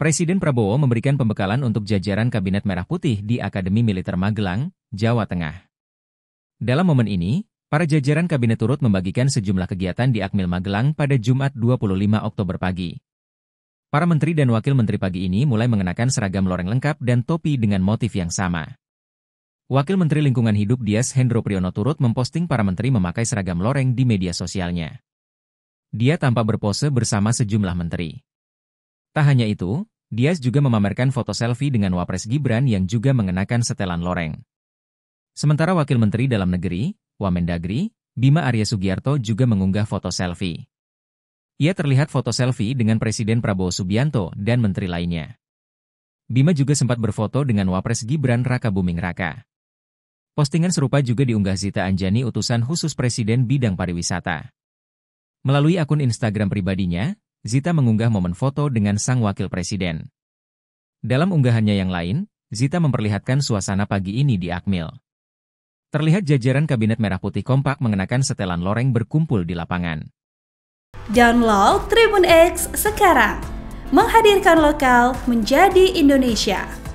Presiden Prabowo memberikan pembekalan untuk jajaran Kabinet Merah Putih di Akademi Militer Magelang, Jawa Tengah. Dalam momen ini, para jajaran Kabinet turut membagikan sejumlah kegiatan di Akmil Magelang pada Jumat 25 Oktober pagi. Para menteri dan wakil menteri pagi ini mulai mengenakan seragam loreng lengkap dan topi dengan motif yang sama. Wakil Menteri Lingkungan Hidup Dias Hendro Priyono turut memposting para menteri memakai seragam loreng di media sosialnya. Dia tampak berpose bersama sejumlah menteri. Tak hanya itu, Diaz juga memamerkan foto selfie dengan Wapres Gibran yang juga mengenakan setelan loreng. Sementara Wakil Menteri Dalam Negeri, Wamendagri, Bima Arya Sugiarto juga mengunggah foto selfie. Ia terlihat foto selfie dengan Presiden Prabowo Subianto dan menteri lainnya. Bima juga sempat berfoto dengan Wapres Gibran Raka Buming Raka. Postingan serupa juga diunggah Zita Anjani utusan khusus Presiden Bidang Pariwisata. Melalui akun Instagram pribadinya, Zita mengunggah momen foto dengan sang wakil presiden. Dalam unggahannya yang lain, Zita memperlihatkan suasana pagi ini di Akmil. Terlihat jajaran kabinet merah putih kompak mengenakan setelan loreng berkumpul di lapangan. Download Tribun X sekarang. Menghadirkan lokal menjadi Indonesia.